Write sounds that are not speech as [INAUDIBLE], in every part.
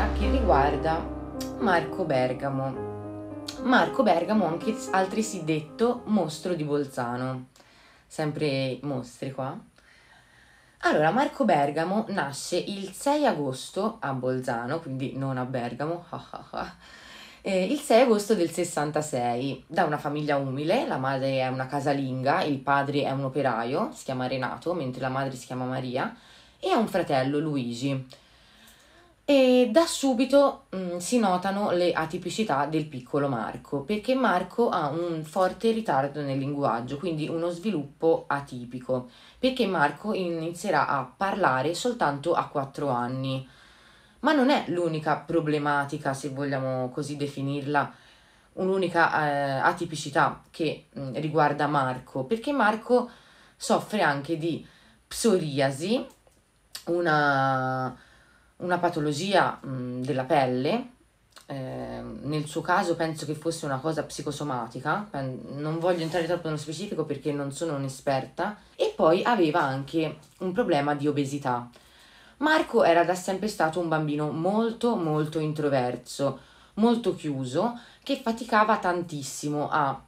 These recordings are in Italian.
lettera che riguarda Marco Bergamo. Marco Bergamo, anche altresì detto mostro di Bolzano. Sempre mostri qua. Allora, Marco Bergamo nasce il 6 agosto a Bolzano, quindi non a Bergamo, [LAUGHS] eh, il 6 agosto del 66, da una famiglia umile, la madre è una casalinga, il padre è un operaio, si chiama Renato, mentre la madre si chiama Maria, e ha un fratello, Luigi e da subito mh, mm, si notano le atipicità del piccolo Marco, perché Marco ha un forte ritardo nel linguaggio, quindi uno sviluppo atipico, perché Marco inizierà a parlare soltanto a 4 anni. Ma non è l'unica problematica, se vogliamo così definirla, un'unica eh, atipicità che mh, mm, riguarda Marco, perché Marco soffre anche di psoriasi, una una patologia mh, della pelle, eh, nel suo caso penso che fosse una cosa psicosomatica, non voglio entrare troppo nello specifico perché non sono un'esperta, e poi aveva anche un problema di obesità. Marco era da sempre stato un bambino molto molto introverso, molto chiuso, che faticava tantissimo a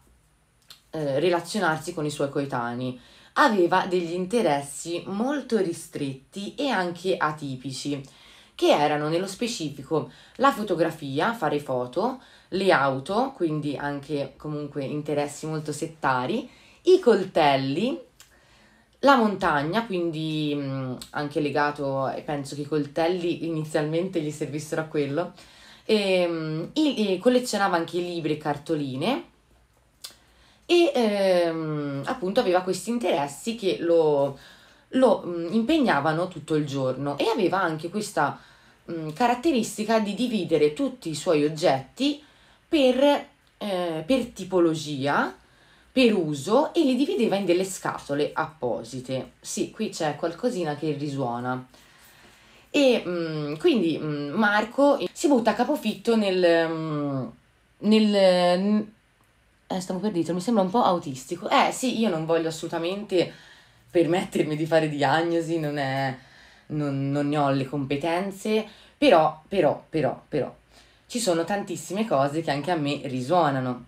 eh, relazionarsi con i suoi coetanei. Aveva degli interessi molto ristretti e anche atipici che erano nello specifico la fotografia, fare foto, le auto, quindi anche comunque interessi molto settari, i coltelli, la montagna, quindi anche legato, penso che i coltelli inizialmente gli servissero a quello, e, e collezionava anche libri e cartoline e ehm, appunto aveva questi interessi che lo, lo impegnavano tutto il giorno e aveva anche questa mh, mm, caratteristica di dividere tutti i suoi oggetti per, eh, per tipologia, per uso e li divideva in delle scatole apposite. Sì, qui c'è qualcosina che risuona. E mh, mm, quindi mh, mm, Marco si butta a capofitto nel... Mh, nel eh, stavo per dirlo, mi sembra un po' autistico. Eh sì, io non voglio assolutamente permettermi di fare diagnosi, non è non, non ne ho le competenze, però, però, però, però, ci sono tantissime cose che anche a me risuonano,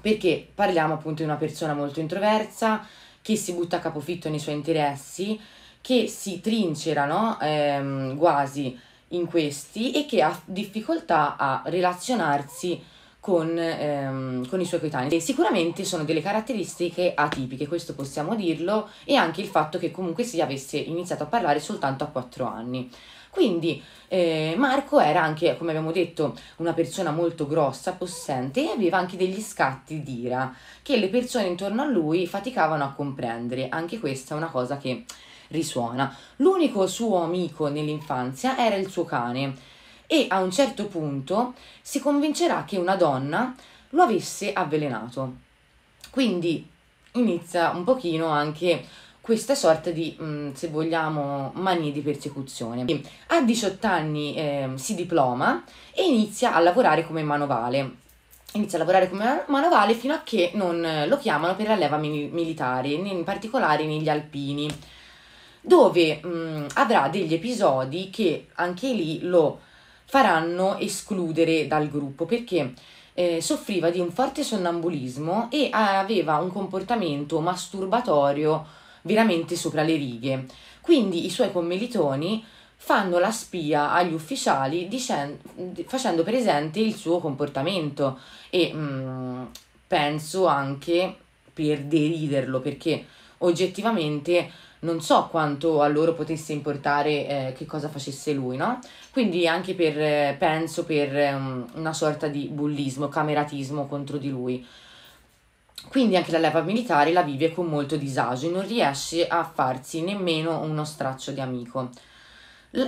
perché parliamo appunto di una persona molto introversa, che si butta a capofitto nei suoi interessi, che si trincera no? ehm, quasi in questi e che ha difficoltà a relazionarsi con, ehm, con, i suoi coetanei. E sicuramente sono delle caratteristiche atipiche, questo possiamo dirlo, e anche il fatto che comunque si avesse iniziato a parlare soltanto a 4 anni. Quindi eh, Marco era anche, come abbiamo detto, una persona molto grossa, possente e aveva anche degli scatti d'ira che le persone intorno a lui faticavano a comprendere. Anche questa è una cosa che risuona. L'unico suo amico nell'infanzia era il suo cane e a un certo punto si convincerà che una donna lo avesse avvelenato. Quindi inizia un pochino anche questa sorta di, mm, se vogliamo, mania di persecuzione. A 18 anni eh, si diploma e inizia a lavorare come manovale. Inizia a lavorare come manovale fino a che non eh, lo chiamano per la leva militare, in particolare negli alpini, dove mh, mm, avrà degli episodi che anche lì lo faranno escludere dal gruppo perché eh, soffriva di un forte sonnambulismo e aveva un comportamento masturbatorio veramente sopra le righe. Quindi i suoi commilitoni fanno la spia agli ufficiali dicendo, facendo presente il suo comportamento e mh, mm, penso anche per deriderlo perché oggettivamente non so quanto a loro potesse importare eh, che cosa facesse lui, no? Quindi anche per, eh, penso, per um, una sorta di bullismo, cameratismo contro di lui. Quindi anche la leva militare la vive con molto disagio e non riesce a farsi nemmeno uno straccio di amico.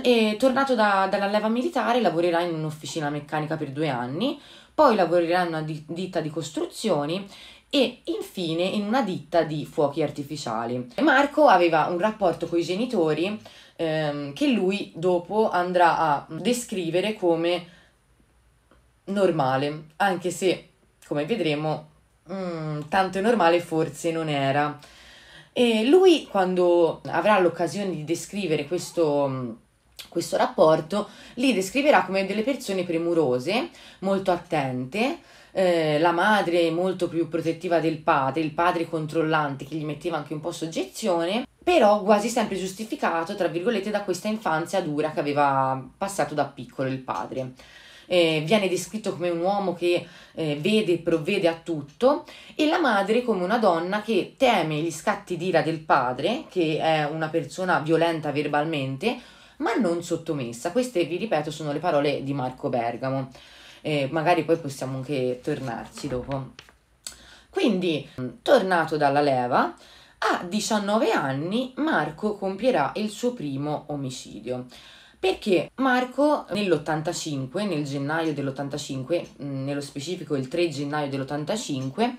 E, tornato da, dalla leva militare lavorerà in un'officina meccanica per due anni, poi lavorerà in una ditta di costruzioni e infine in una ditta di fuochi artificiali. Marco aveva un rapporto con i genitori ehm, che lui dopo andrà a descrivere come normale, anche se, come vedremo, mh, mm, tanto normale forse non era. E lui, quando avrà l'occasione di descrivere questo mm, questo rapporto li descriverà come delle persone premurose, molto attente, eh, la madre è molto più protettiva del padre, il padre controllante che gli metteva anche un po' soggezione, però quasi sempre giustificato, tra virgolette, da questa infanzia dura che aveva passato da piccolo il padre. Eh, viene descritto come un uomo che eh, vede e provvede a tutto e la madre come una donna che teme gli scatti d'ira del padre, che è una persona violenta verbalmente, ma non sottomessa. Queste, vi ripeto, sono le parole di Marco Bergamo e magari poi possiamo anche tornarci dopo. Quindi, tornato dalla leva, a 19 anni Marco compierà il suo primo omicidio. Perché Marco nell'85, nel gennaio dell'85, mm, nello specifico il 3 gennaio dell'85,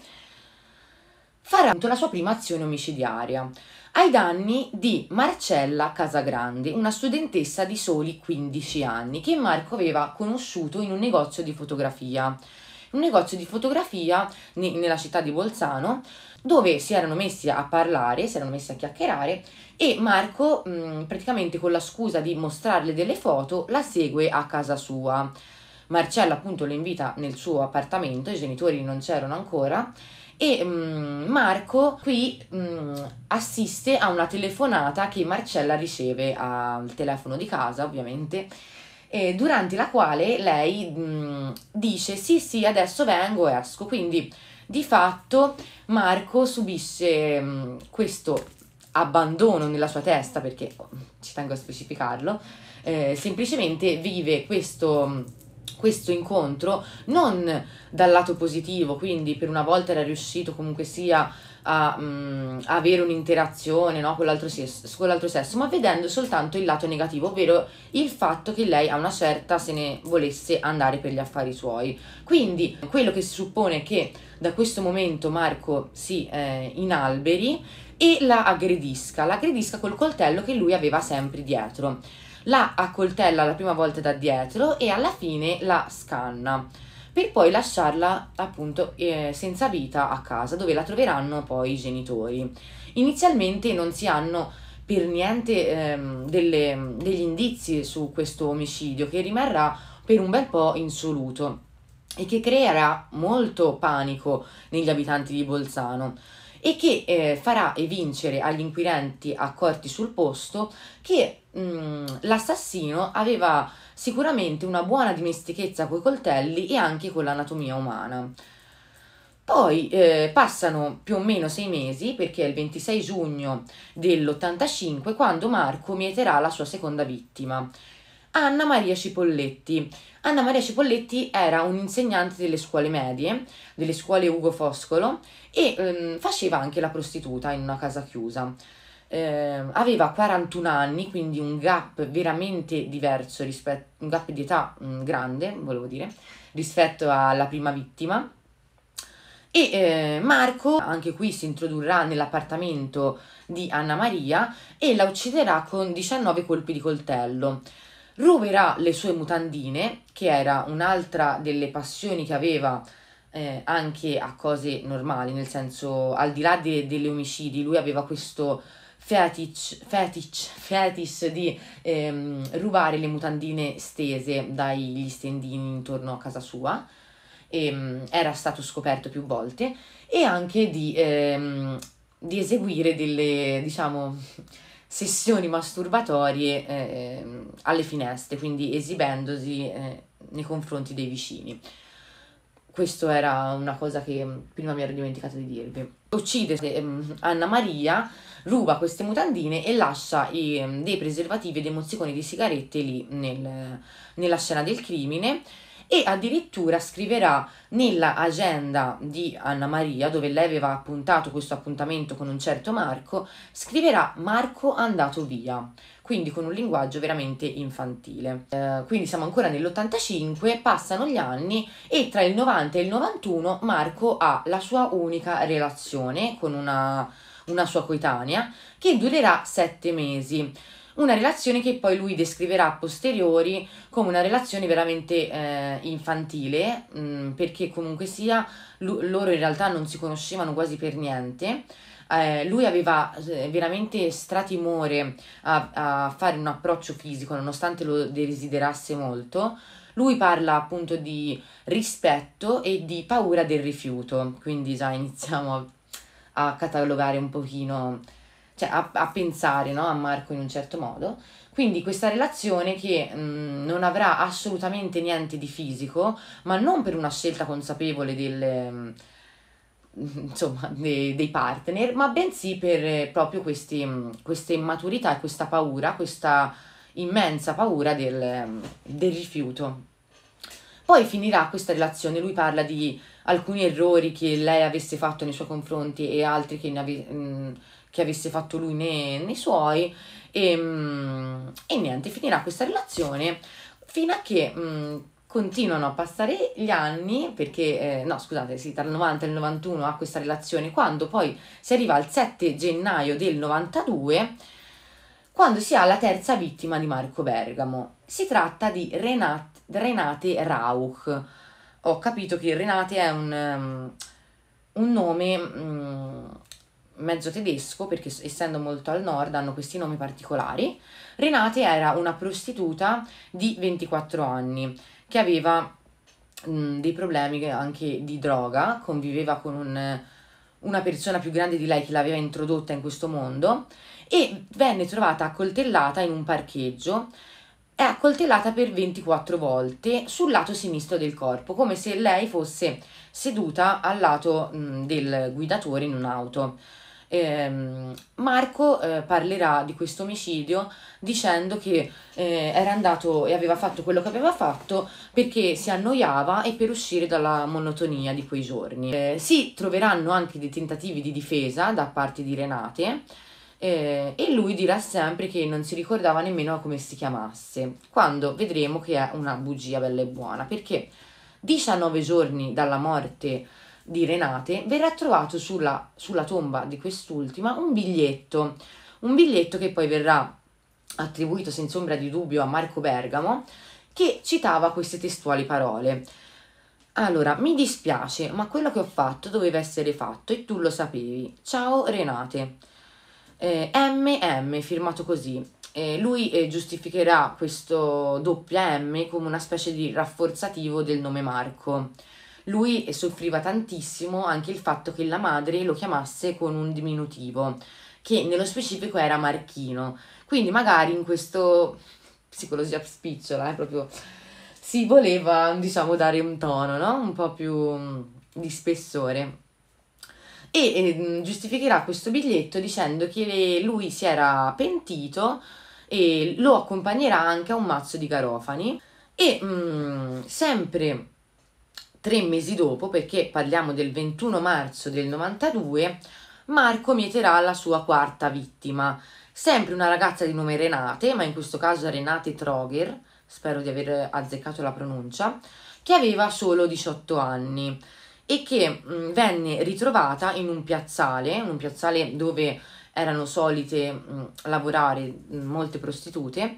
farà la sua prima azione omicidiaria ai danni di Marcella Casagrandi, una studentessa di soli 15 anni che Marco aveva conosciuto in un negozio di fotografia. Un negozio di fotografia ne- nella città di Bolzano dove si erano messi a parlare, si erano messi a chiacchierare e Marco mh, praticamente con la scusa di mostrarle delle foto la segue a casa sua. Marcella appunto lo invita nel suo appartamento, i genitori non c'erano ancora e mh, mm, Marco qui mh, mm, assiste a una telefonata che Marcella riceve al telefono di casa ovviamente eh, durante la quale lei mh, mm, dice sì sì adesso vengo e esco quindi di fatto Marco subisce mh, questo abbandono nella sua testa perché ci tengo a specificarlo eh, semplicemente vive questo questo incontro non dal lato positivo, quindi per una volta era riuscito comunque sia a mh, mm, avere un'interazione no, con, l'altro sesso, con l'altro sesso, ma vedendo soltanto il lato negativo, ovvero il fatto che lei a una certa se ne volesse andare per gli affari suoi. Quindi quello che si suppone è che da questo momento Marco si eh, inalberi e la aggredisca, la aggredisca col coltello che lui aveva sempre dietro la accoltella la prima volta da dietro e alla fine la scanna per poi lasciarla appunto eh, senza vita a casa dove la troveranno poi i genitori. Inizialmente non si hanno per niente ehm, delle, degli indizi su questo omicidio che rimarrà per un bel po' insoluto e che creerà molto panico negli abitanti di Bolzano e che eh, farà evincere agli inquirenti accorti sul posto che mh, mm, l'assassino aveva sicuramente una buona dimestichezza coi coltelli e anche con l'anatomia umana. Poi eh, passano più o meno sei mesi, perché è il 26 giugno dell'85 quando Marco mieterà la sua seconda vittima, Anna Maria Cipolletti, Anna Maria Cipolletti era un'insegnante delle scuole medie, delle scuole Ugo Foscolo, e ehm, faceva anche la prostituta in una casa chiusa. Eh, aveva 41 anni, quindi un gap veramente diverso rispetto, un gap di età mh, mm, grande, volevo dire, rispetto alla prima vittima. E eh, Marco, anche qui, si introdurrà nell'appartamento di Anna Maria e la ucciderà con 19 colpi di coltello ruberà le sue mutandine, che era un'altra delle passioni che aveva eh, anche a cose normali, nel senso al di là de- degli omicidi, lui aveva questo fetish, fetish, fetish di ehm, rubare le mutandine stese dagli stendini intorno a casa sua. Ehm, era stato scoperto più volte e anche di, ehm, di eseguire delle, diciamo, sessioni masturbatorie eh, ehm, alle finestre, quindi esibendosi eh, nei confronti dei vicini. Questo era una cosa che prima mi ero dimenticata di dirvi. Uccide ehm, Anna Maria, ruba queste mutandine e lascia i, ehm, dei preservativi e dei mozziconi di sigarette lì nel, nella scena del crimine e addirittura scriverà nella agenda di Anna Maria, dove lei aveva appuntato questo appuntamento con un certo Marco, scriverà Marco andato via, quindi con un linguaggio veramente infantile. Eh, quindi siamo ancora nell'85, passano gli anni e tra il 90 e il 91 Marco ha la sua unica relazione con una, una sua coetanea che durerà sette mesi una relazione che poi lui descriverà a posteriori come una relazione veramente eh, infantile, mh, mm, perché comunque sia l- loro in realtà non si conoscevano quasi per niente. Eh, lui aveva eh, veramente stratimore a, a fare un approccio fisico, nonostante lo desiderasse molto. Lui parla appunto di rispetto e di paura del rifiuto, quindi già iniziamo a, a catalogare un pochino cioè a, a pensare no? a Marco in un certo modo. Quindi questa relazione che mh, mm, non avrà assolutamente niente di fisico, ma non per una scelta consapevole delle, mh, mm, [LAUGHS] insomma, de, dei partner, ma bensì per eh, proprio questi, mh, mm, questa immaturità e questa paura, questa immensa paura del, del rifiuto. Poi finirà questa relazione, lui parla di alcuni errori che lei avesse fatto nei suoi confronti e altri che ne avesse che avesse fatto lui né, né suoi e, ehm, e, niente, finirà questa relazione fino a che mh, mm, continuano a passare gli anni perché, eh, no scusate, sì, tra il 90 e il 91 ha questa relazione, quando poi si arriva al 7 gennaio del 92 quando si ha la terza vittima di Marco Bergamo. Si tratta di Renate, Renate Rauch. Ho capito che Renate è un, um, un nome um, mezzo tedesco, perché essendo molto al nord hanno questi nomi particolari. Renate era una prostituta di 24 anni che aveva mh, dei problemi anche di droga, conviveva con un, una persona più grande di lei che l'aveva introdotta in questo mondo e venne trovata accoltellata in un parcheggio. È accoltellata per 24 volte sul lato sinistro del corpo, come se lei fosse seduta al lato mh, del guidatore in un'auto. Eh, Marco eh, parlerà di questo omicidio dicendo che eh, era andato e aveva fatto quello che aveva fatto perché si annoiava e per uscire dalla monotonia di quei giorni. Eh, si troveranno anche dei tentativi di difesa da parte di Renate. Eh, e lui dirà sempre che non si ricordava nemmeno come si chiamasse, quando vedremo che è una bugia bella e buona, perché 19 giorni dalla morte di Renate, verrà trovato sulla, sulla tomba di quest'ultima un biglietto, un biglietto che poi verrà attribuito senza ombra di dubbio a Marco Bergamo, che citava queste testuali parole. Allora, mi dispiace, ma quello che ho fatto doveva essere fatto e tu lo sapevi. Ciao Renate. Eh, MM, firmato così. Eh, lui eh, giustificherà questo doppia M come una specie di rafforzativo del nome Marco. Lui soffriva tantissimo anche il fatto che la madre lo chiamasse con un diminutivo, che nello specifico era Marchino. Quindi magari in questo psicologia spicciola, eh, proprio si voleva, diciamo, dare un tono, no? Un po' più mm, di spessore. E eh, giustificherà questo biglietto dicendo che lui si era pentito e lo accompagnerà anche a un mazzo di garofani. E mh, mm, sempre tre mesi dopo, perché parliamo del 21 marzo del 92, Marco mieterà la sua quarta vittima, sempre una ragazza di nome Renate, ma in questo caso Renate Troger, spero di aver azzeccato la pronuncia, che aveva solo 18 anni e che mh, mm, venne ritrovata in un piazzale, in un piazzale dove erano solite mh, mm, lavorare mh, mm, molte prostitute,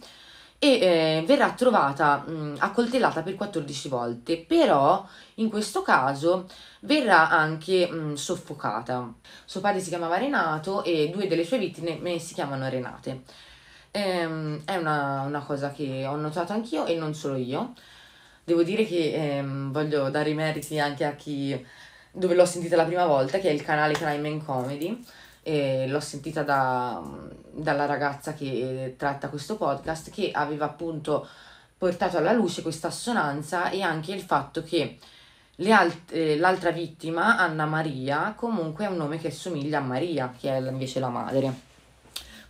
e eh, verrà trovata mh, accoltellata per 14 volte, però in questo caso verrà anche mh, soffocata. Suo padre si chiamava Renato e due delle sue vittime si chiamano Renate. Ehm, è una, una, cosa che ho notato anch'io e non solo io. Devo dire che ehm, voglio dare i meriti anche a chi dove l'ho sentita la prima volta, che è il canale Crime and Comedy eh, l'ho sentita da, dalla ragazza che tratta questo podcast, che aveva appunto portato alla luce questa assonanza e anche il fatto che alt- eh, l'altra vittima, Anna Maria, comunque è un nome che somiglia a Maria, che è invece la madre.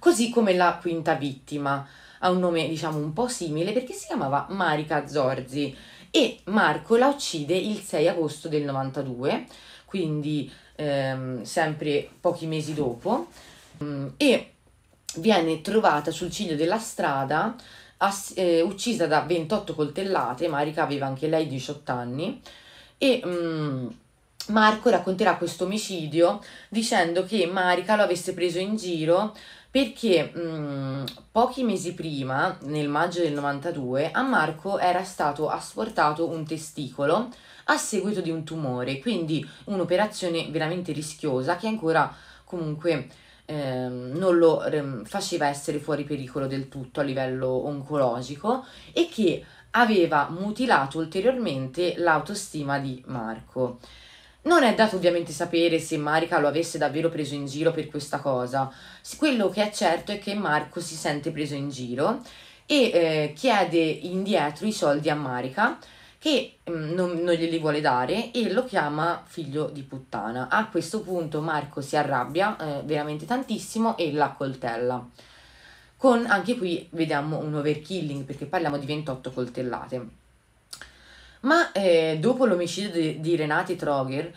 Così come la quinta vittima ha un nome diciamo un po' simile perché si chiamava Marica Zorzi e Marco la uccide il 6 agosto del 92, quindi ehm, sempre pochi mesi dopo, mm, e viene trovata sul ciglio della strada, ass- eh, uccisa da 28 coltellate. Marica aveva anche lei 18 anni e mh, mm, Marco racconterà questo omicidio dicendo che Marica lo avesse preso in giro perché mh, mm, pochi mesi prima, nel maggio del 92, a Marco era stato asportato un testicolo a seguito di un tumore, quindi un'operazione veramente rischiosa che ancora comunque ehm, non lo faceva essere fuori pericolo del tutto a livello oncologico e che aveva mutilato ulteriormente l'autostima di Marco. Non è dato ovviamente sapere se Marica lo avesse davvero preso in giro per questa cosa. Quello che è certo è che Marco si sente preso in giro e eh, chiede indietro i soldi a Marica che mm, non, non, glieli vuole dare e lo chiama figlio di puttana. A questo punto Marco si arrabbia eh, veramente tantissimo e la coltella. Con anche qui vediamo un overkilling perché parliamo di 28 coltellate. Ma eh, dopo l'omicidio di, di Renati Troger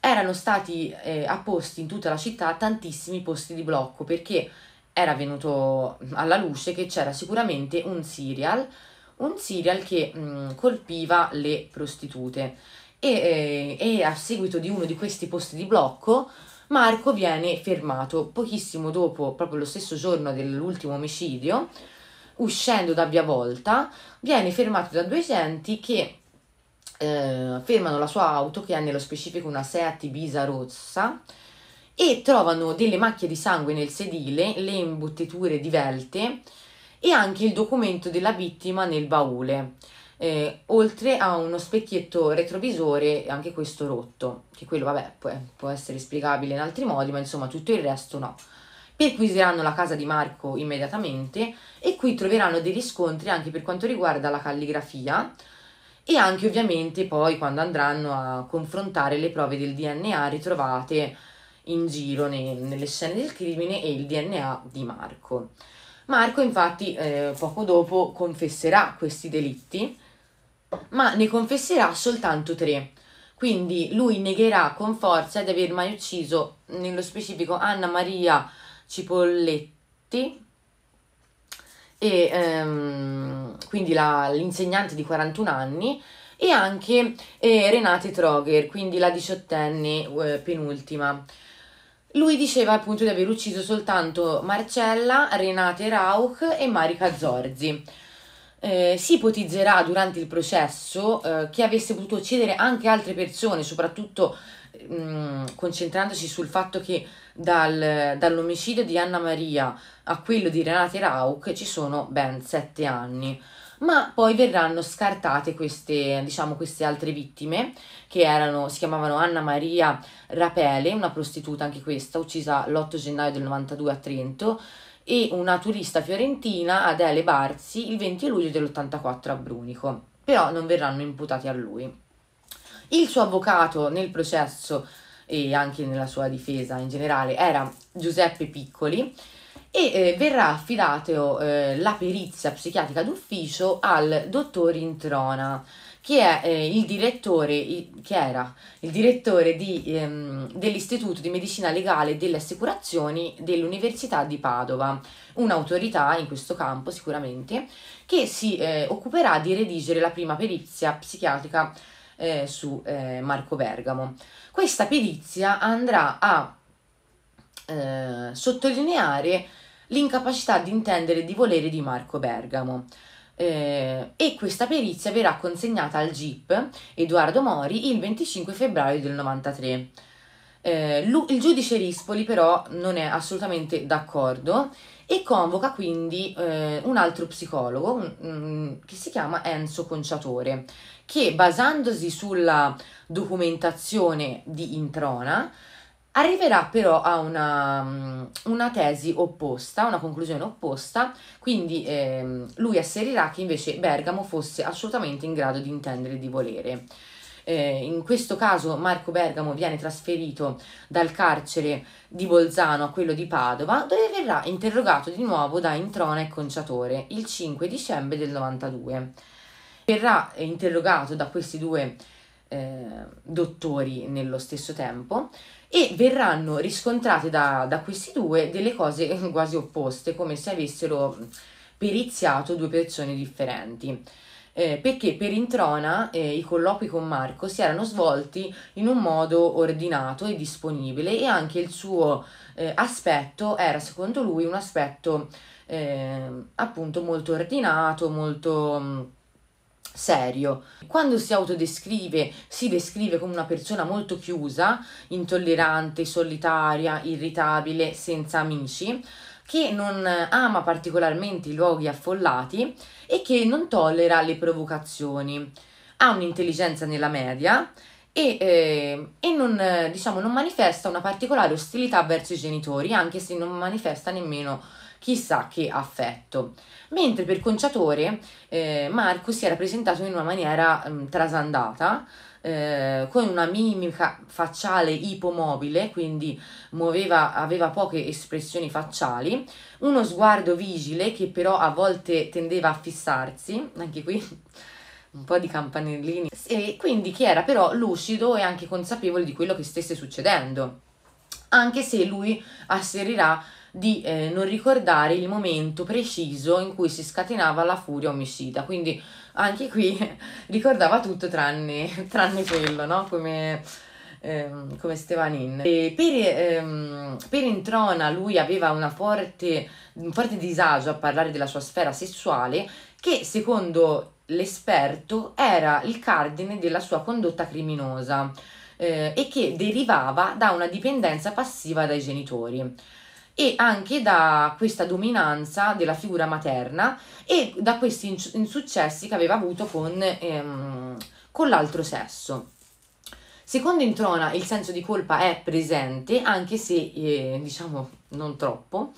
erano stati eh, apposti in tutta la città tantissimi posti di blocco perché era venuto alla luce che c'era sicuramente un serial un serial che mh, mm, colpiva le prostitute e, eh, e, a seguito di uno di questi posti di blocco Marco viene fermato pochissimo dopo, proprio lo stesso giorno dell'ultimo omicidio, uscendo da Via Volta, viene fermato da due agenti che eh, fermano la sua auto, che è nello specifico una Seat Ibiza rossa, e trovano delle macchie di sangue nel sedile, le imbottiture divelte, velte, e anche il documento della vittima nel baule. Eh, oltre a uno specchietto retrovisore, anche questo rotto, che quello vabbè può, può essere spiegabile in altri modi, ma insomma tutto il resto no. Perquisiranno la casa di Marco immediatamente e qui troveranno dei riscontri anche per quanto riguarda la calligrafia e anche ovviamente poi quando andranno a confrontare le prove del DNA ritrovate in giro nelle scene del crimine e il DNA di Marco. Marco infatti eh, poco dopo confesserà questi delitti, ma ne confesserà soltanto tre. Quindi lui negherà con forza di aver mai ucciso, nello specifico Anna Maria Cipolletti, e, ehm, quindi la, l'insegnante di 41 anni, e anche eh, Renate Troger, quindi la diciottenne eh, penultima. Lui diceva appunto di aver ucciso soltanto Marcella, Renate Rauch e Marika Zorzi. Eh, si ipotizzerà durante il processo eh, che avesse potuto uccidere anche altre persone, soprattutto mh, mm, concentrandosi sul fatto che dal, dall'omicidio di Anna Maria a quello di Renate Rauch ci sono ben sette anni. Ma poi verranno scartate queste, diciamo, queste altre vittime che erano, si chiamavano Anna Maria Rapele, una prostituta anche questa, uccisa l'8 gennaio del 92 a Trento, e una turista fiorentina, Adele Barzi, il 20 luglio dell'84 a Brunico, però non verranno imputati a lui. Il suo avvocato nel processo e anche nella sua difesa in generale era Giuseppe Piccoli e eh, verrà affidato eh, la perizia psichiatrica d'ufficio al dottor Introna che è eh, il direttore, il, che era il direttore di, ehm, dell'Istituto di Medicina Legale e delle Assicurazioni dell'Università di Padova, un'autorità in questo campo sicuramente, che si eh, occuperà di redigere la prima perizia psichiatrica eh, su eh, Marco Bergamo. Questa perizia andrà a eh, sottolineare l'incapacità di intendere e di volere di Marco Bergamo eh, e questa perizia verrà consegnata al GIP Edoardo Mori il 25 febbraio del 93. Eh, lu- il giudice Rispoli però non è assolutamente d'accordo e convoca quindi eh, un altro psicologo un, che si chiama Enzo Conciatore che basandosi sulla documentazione di Introna arriverà però a una, mm, una, tesi opposta, una conclusione opposta, quindi ehm, lui asserirà che invece Bergamo fosse assolutamente in grado di intendere e di volere. Eh, in questo caso Marco Bergamo viene trasferito dal carcere di Bolzano a quello di Padova, dove verrà interrogato di nuovo da Introna e Conciatore il 5 dicembre del 92. Verrà eh, interrogato da questi due eh, dottori nello stesso tempo e verranno riscontrate da, da questi due delle cose [LAUGHS] quasi opposte, come se avessero periziato due persone differenti. Eh, perché per Introna eh, i colloqui con Marco si erano svolti in un modo ordinato e disponibile e anche il suo eh, aspetto era secondo lui un aspetto ehm, appunto molto ordinato, molto serio. Quando si autodescrive, si descrive come una persona molto chiusa, intollerante, solitaria, irritabile, senza amici, che non ama particolarmente i luoghi affollati e che non tollera le provocazioni. Ha un'intelligenza nella media e, eh, e non, diciamo, non manifesta una particolare ostilità verso i genitori, anche se non manifesta nemmeno chissà che affetto. Mentre per Conciatore eh, Marco si era presentato in una maniera mh, mm, trasandata, eh, con una mimica facciale ipomobile, quindi muoveva, aveva poche espressioni facciali, uno sguardo vigile che però a volte tendeva a fissarsi, anche qui un po' di campanellini, e quindi che era però lucido e anche consapevole di quello che stesse succedendo, anche se lui asserirà di eh, non ricordare il momento preciso in cui si scatenava la furia omicida. Quindi anche qui [LAUGHS] ricordava tutto tranne, [LAUGHS] tranne quello, no? Come, ehm, come Stevanin. E per, ehm, per Introna lui aveva una forte, un forte disagio a parlare della sua sfera sessuale che secondo l'esperto era il cardine della sua condotta criminosa eh, e che derivava da una dipendenza passiva dai genitori e anche da questa dominanza della figura materna e da questi insuccessi che aveva avuto con, ehm, con l'altro sesso. Secondo Introna il senso di colpa è presente, anche se eh, diciamo non troppo,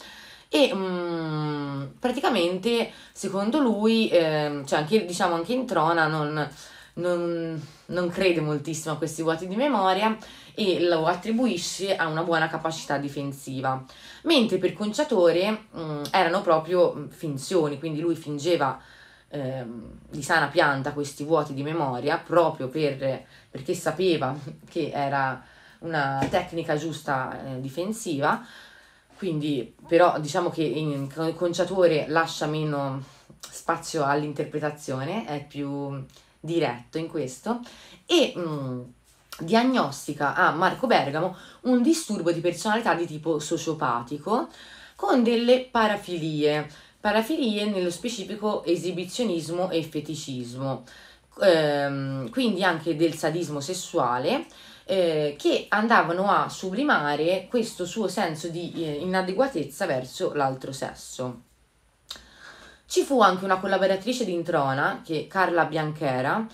e mh, mm, praticamente secondo lui, eh, cioè anche, diciamo anche Introna non, non, non crede moltissimo a questi vuoti di memoria e lo attribuisce a una buona capacità difensiva. Mentre per Conciatore mh, mm, erano proprio mm, finzioni, quindi lui fingeva ehm, di sana pianta questi vuoti di memoria proprio per, perché sapeva [LAUGHS] che era una tecnica giusta eh, difensiva. Quindi, però, diciamo che il conciatore lascia meno spazio all'interpretazione, è più diretto in questo. E mh, mm, diagnostica a Marco Bergamo un disturbo di personalità di tipo sociopatico con delle parafilie, parafilie nello specifico esibizionismo e feticismo, ehm, quindi anche del sadismo sessuale eh, che andavano a sublimare questo suo senso di eh, inadeguatezza verso l'altro sesso. Ci fu anche una collaboratrice di Introna, che Carla Bianchera,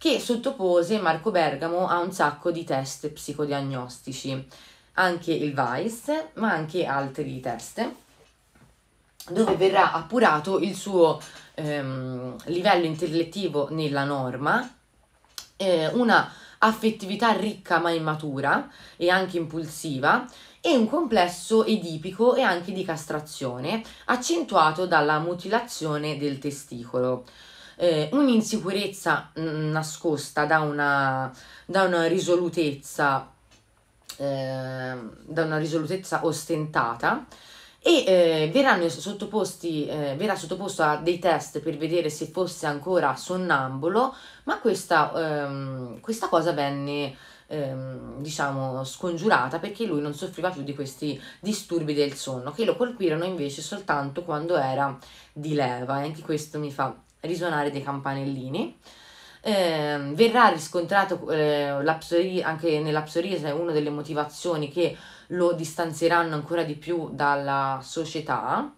che sottopose Marco Bergamo a un sacco di test psicodiagnostici, anche il Vice, ma anche altri test, dove verrà appurato il suo ehm, livello intellettivo nella norma, eh, una affettività ricca ma immatura e anche impulsiva, e un complesso edipico e anche di castrazione, accentuato dalla mutilazione del testicolo eh, un'insicurezza mm, nascosta da una, da una risolutezza ehm, da una risolutezza ostentata e eh, verranno sottoposti, eh, verrà sottoposto a dei test per vedere se fosse ancora sonnambulo, ma questa, ehm, questa cosa venne ehm, diciamo scongiurata perché lui non soffriva più di questi disturbi del sonno che lo colpirono invece soltanto quando era di leva e anche questo mi fa risuonare dei campanellini. Eh, verrà riscontrato eh, anche nella psoriasi è una delle motivazioni che lo distanzieranno ancora di più dalla società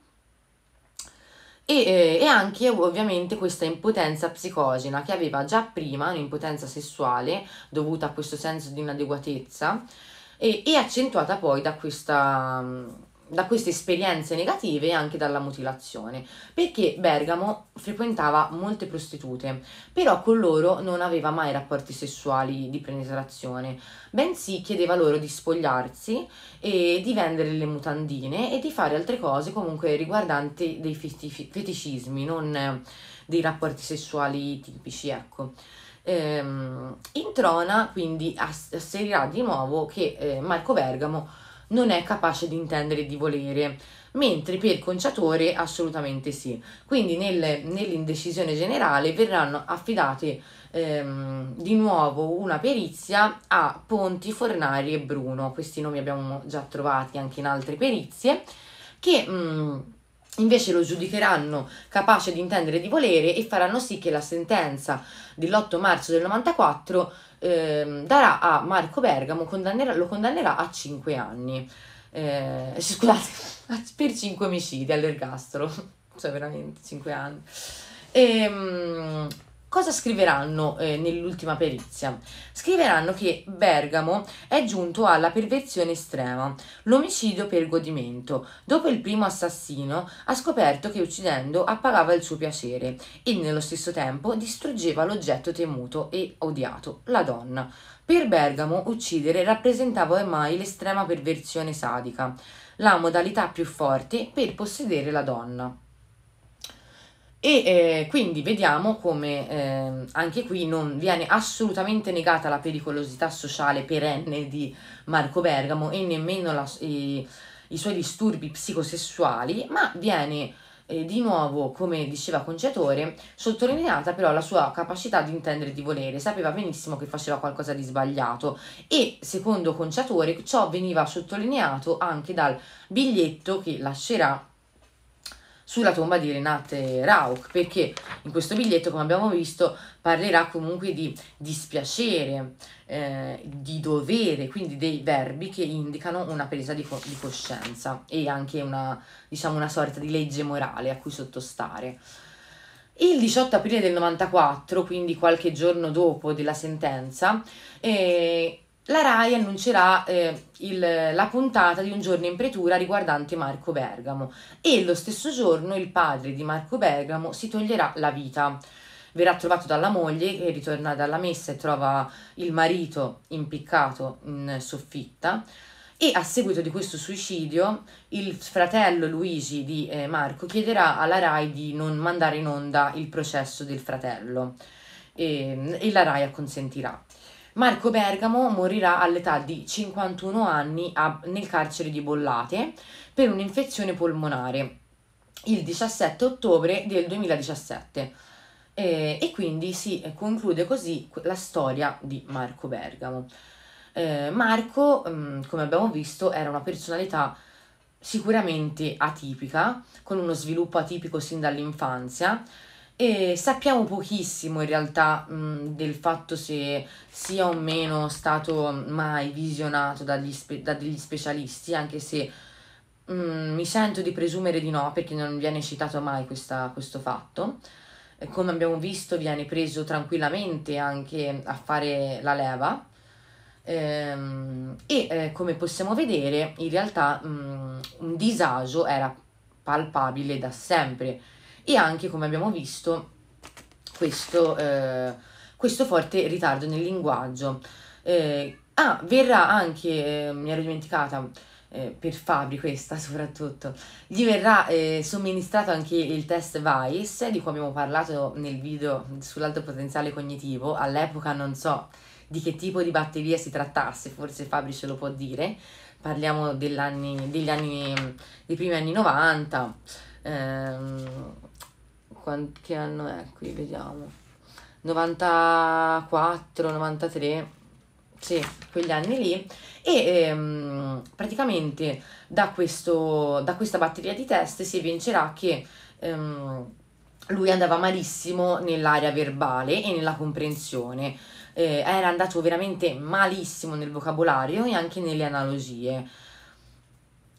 e, eh, e anche ovviamente questa impotenza psicogena che aveva già prima un'impotenza sessuale dovuta a questo senso di inadeguatezza e, e accentuata poi da questa da queste esperienze negative e anche dalla mutilazione, perché Bergamo frequentava molte prostitute, però con loro non aveva mai rapporti sessuali di penetrazione, bensì chiedeva loro di spogliarsi e di vendere le mutandine e di fare altre cose comunque riguardanti dei feticismi, non dei rapporti sessuali tipici, ecco. Ehm, in trona quindi asserirà di nuovo che eh, Marco Bergamo non è capace di intendere di volere, mentre per conciatore assolutamente sì. Quindi nel, nell'indecisione generale verranno affidate ehm, di nuovo una perizia a Ponti, Fornari e Bruno, questi nomi abbiamo già trovati anche in altre perizie, che... Mh, mm, Invece lo giudicheranno capace di intendere di volere e faranno sì che la sentenza dell'8 marzo del 94 eh, darà a Marco Bergamo, condannerà, lo condannerà a 5 anni, eh, [LAUGHS] scusate, per 5 omicidi all'ergastolo, [LAUGHS] cioè veramente 5 anni. E, ehm, Cosa scriveranno eh, nell'ultima perizia? Scriveranno che Bergamo è giunto alla perversione estrema, l'omicidio per godimento. Dopo il primo assassino ha scoperto che uccidendo appagava il suo piacere e nello stesso tempo distruggeva l'oggetto temuto e odiato, la donna. Per Bergamo uccidere rappresentava ormai l'estrema perversione sadica, la modalità più forte per possedere la donna. E eh, quindi vediamo come eh, anche qui non viene assolutamente negata la pericolosità sociale perenne di Marco Bergamo e nemmeno la, i, i suoi disturbi psicosessuali, ma viene eh, di nuovo, come diceva Conciatore, sottolineata però la sua capacità di intendere e di volere. Sapeva benissimo che faceva qualcosa di sbagliato e, secondo Conciatore ciò veniva sottolineato anche dal biglietto che lascerà sulla tomba di Renate Rauch, perché in questo biglietto, come abbiamo visto, parlerà comunque di dispiacere, eh, di dovere, quindi dei verbi che indicano una presa di, di coscienza e anche una, diciamo, una sorta di legge morale a cui sottostare. Il 18 aprile del 94, quindi qualche giorno dopo della sentenza, eh, la RAI annuncerà eh, il, la puntata di Un giorno in pretura riguardante Marco Bergamo e lo stesso giorno il padre di Marco Bergamo si toglierà la vita. Verrà trovato dalla moglie che eh, ritorna dalla messa e trova il marito impiccato in soffitta e a seguito di questo suicidio il fratello Luigi di eh, Marco chiederà alla RAI di non mandare in onda il processo del fratello e, ehm, e la RAI acconsentirà. Marco Bergamo morirà all'età di 51 anni a, nel carcere di Bollate per un'infezione polmonare il 17 ottobre del 2017 eh, e quindi si conclude così la storia di Marco Bergamo. Eh, Marco, mh, mm, come abbiamo visto, era una personalità sicuramente atipica, con uno sviluppo atipico sin dall'infanzia, e sappiamo pochissimo in realtà mh, mm, del fatto se sia o meno stato mai visionato spe- da degli specialisti, anche se mh, mm, mi sento di presumere di no perché non viene citato mai questa, questo fatto. E come abbiamo visto viene preso tranquillamente anche a fare la leva ehm, e eh, come possiamo vedere in realtà mh, mm, un disagio era palpabile da sempre e anche, come abbiamo visto, questo, eh, questo forte ritardo nel linguaggio. Eh, ah, verrà anche, eh, mi ero dimenticata, eh, per Fabri questa [LAUGHS] soprattutto, gli verrà eh, somministrato anche il test VICE di cui abbiamo parlato nel video sull'alto potenziale cognitivo, all'epoca non so di che tipo di batteria si trattasse, forse Fabri ce lo può dire, parliamo degli anni, dei primi anni 90, ehm, quanti che anno è qui? Vediamo. 94, 93. Sì, quegli anni lì. E ehm, praticamente da, questo, da questa batteria di test si evincerà che ehm, lui andava malissimo nell'area verbale e nella comprensione. Eh, era andato veramente malissimo nel vocabolario e anche nelle analogie.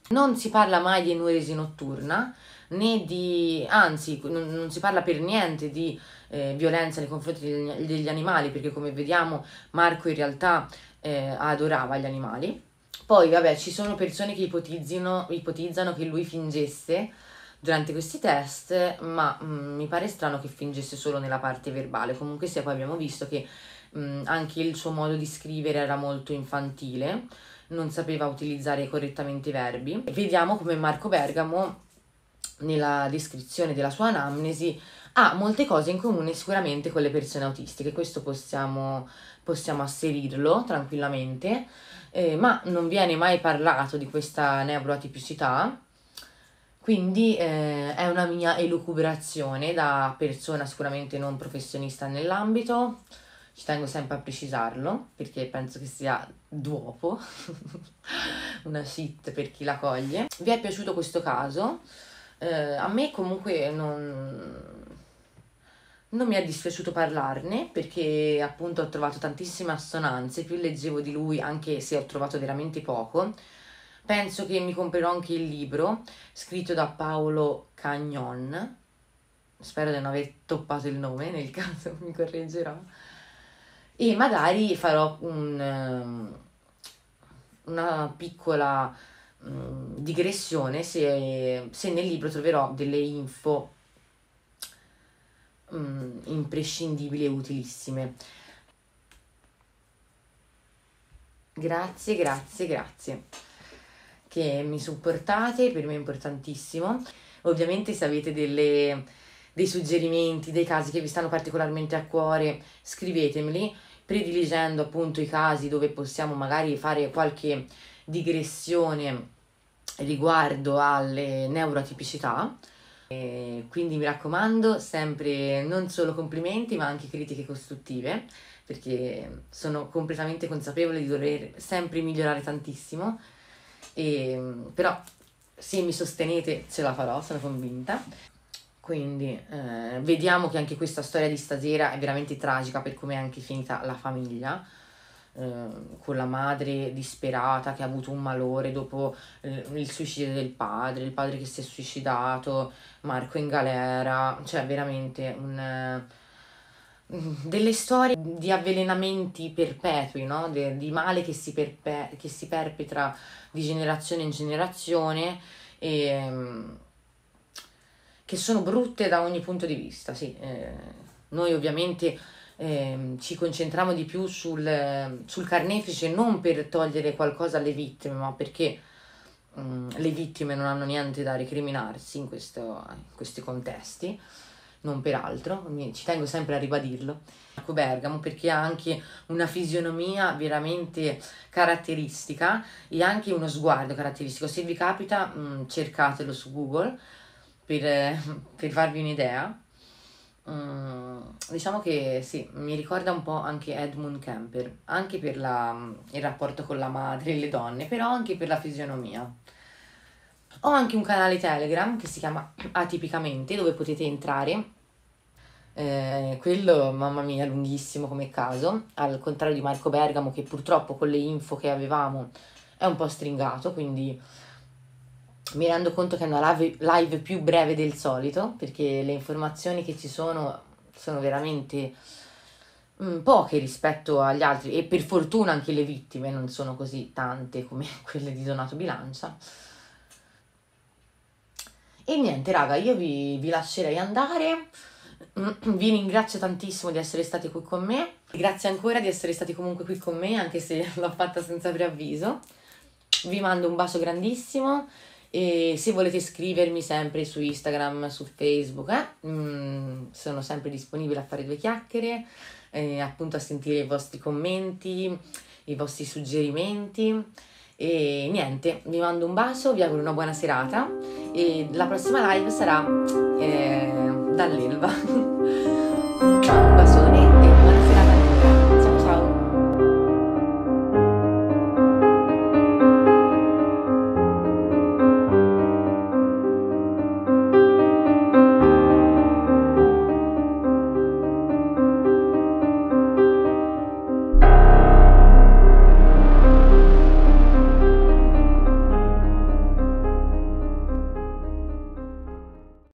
Non si parla mai di enueresi notturna, né di, anzi non, non si parla per niente di eh, violenza nei confronti degli, degli, animali perché come vediamo Marco in realtà eh, adorava gli animali. Poi vabbè ci sono persone che ipotizzano che lui fingesse durante questi test, ma mh, mm, mi pare strano che fingesse solo nella parte verbale. Comunque sia, poi abbiamo visto che mh, mm, anche il suo modo di scrivere era molto infantile, non sapeva utilizzare correttamente i verbi. Vediamo come Marco Bergamo nella descrizione della sua anamnesi, ha molte cose in comune sicuramente con le persone autistiche, questo possiamo, possiamo asserirlo tranquillamente, eh, ma non viene mai parlato di questa neurotipicità, quindi eh, è una mia elucubrazione da persona sicuramente non professionista nell'ambito, ci tengo sempre a precisarlo perché penso che sia duopo, [LAUGHS] una shit per chi la coglie. Vi è piaciuto questo caso? eh, a me comunque non, non mi è dispiaciuto parlarne perché appunto ho trovato tantissime assonanze, più leggevo di lui anche se ho trovato veramente poco. Penso che mi comprerò anche il libro scritto da Paolo Cagnon, spero di non aver toppato il nome nel [LAUGHS] caso mi correggerò, e magari farò un, ehm, una piccola Mm, digressione se, se, nel libro troverò delle info mh, mm, imprescindibili e utilissime. Grazie, grazie, grazie che mi supportate, per me è importantissimo. Ovviamente se avete delle, dei suggerimenti, dei casi che vi stanno particolarmente a cuore, scrivetemeli, prediligendo appunto i casi dove possiamo magari fare qualche digressione riguardo alle neurotipicità. E quindi mi raccomando, sempre non solo complimenti, ma anche critiche costruttive, perché sono completamente consapevole di dover sempre migliorare tantissimo. E, però se mi sostenete ce la farò, sono convinta. Quindi eh, vediamo che anche questa storia di stasera è veramente tragica per come è anche finita la famiglia. Ehm, con la madre disperata che ha avuto un malore dopo eh, il suicidio del padre, il padre che si è suicidato, Marco in galera, cioè veramente un, eh, delle storie di avvelenamenti perpetui, no? De, di male che si, perpe, che si perpetra di generazione in generazione e ehm, che sono brutte da ogni punto di vista, sì. Eh, noi ovviamente eh, ci concentriamo di più sul, sul, carnefice non per togliere qualcosa alle vittime, ma perché mh, mm, le vittime non hanno niente da recriminarsi in, questo, in questi contesti non per altro, ci tengo sempre a ribadirlo. Ecco Bergamo perché ha anche una fisionomia veramente caratteristica e anche uno sguardo caratteristico. Se vi capita mm, cercatelo su Google per, per farvi un'idea. Mm, diciamo che sì, mi ricorda un po' anche Edmund Kemper, anche per la, il rapporto con la madre e le donne, però anche per la fisionomia. Ho anche un canale Telegram che si chiama Atipicamente, dove potete entrare. Eh, quello, mamma mia, lunghissimo come caso, al contrario di Marco Bergamo che purtroppo con le info che avevamo è un po' stringato, quindi mi rendo conto che è una live, live, più breve del solito perché le informazioni che ci sono sono veramente mh, mm, poche rispetto agli altri e per fortuna anche le vittime non sono così tante come [LAUGHS] quelle di Donato Bilancia. E niente raga, io vi, vi lascerei andare, [CLEARS THROAT] vi ringrazio tantissimo di essere stati qui con me, grazie ancora di essere stati comunque qui con me anche se [LAUGHS] l'ho fatta senza preavviso, vi mando un bacio grandissimo. E se volete scrivermi sempre su Instagram, su Facebook, eh, mh, mm, sono sempre disponibile a fare due chiacchiere, eh, appunto a sentire i vostri commenti, i vostri suggerimenti. E niente, vi mando un bacio, vi auguro una buona serata e la prossima live sarà eh, dall'Elva. [LAUGHS] Ciao!